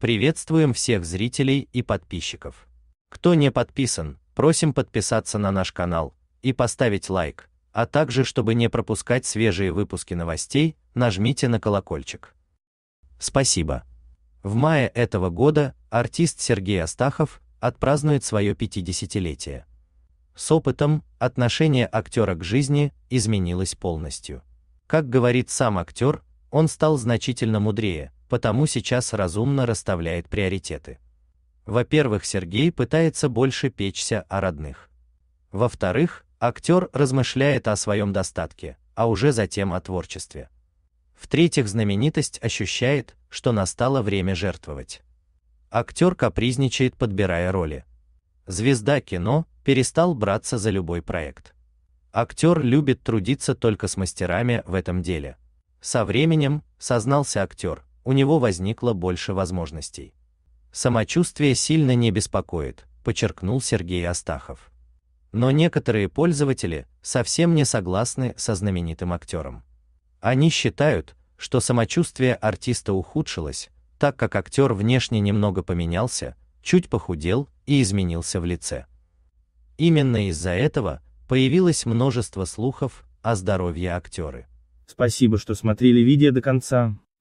Приветствуем всех зрителей и подписчиков. Кто не подписан, просим подписаться на наш канал и поставить лайк, а также, чтобы не пропускать свежие выпуски новостей, нажмите на колокольчик. Спасибо. В мае этого года артист Сергей Астахов отпразднует свое 50-летие. С опытом отношение актера к жизни изменилось полностью. Как говорит сам актер, он стал значительно мудрее, потому сейчас разумно расставляет приоритеты. Во-первых, Сергей пытается больше печься о родных. Во-вторых, актер размышляет о своем достатке, а уже затем о творчестве. В-третьих, знаменитость ощущает, что настало время жертвовать. Актер капризничает, подбирая роли. Звезда кино перестал браться за любой проект. Актер любит трудиться только с мастерами в этом деле. Со временем, сознался актер, у него возникло больше возможностей. Самочувствие сильно не беспокоит, подчеркнул Сергей Астахов. Но некоторые пользователи совсем не согласны со знаменитым актером. Они считают, что самочувствие артиста ухудшилось, так как актер внешне немного поменялся, чуть похудел и изменился в лице. Именно из-за этого появилось множество слухов о здоровье актеры. Спасибо, что смотрели видео до конца.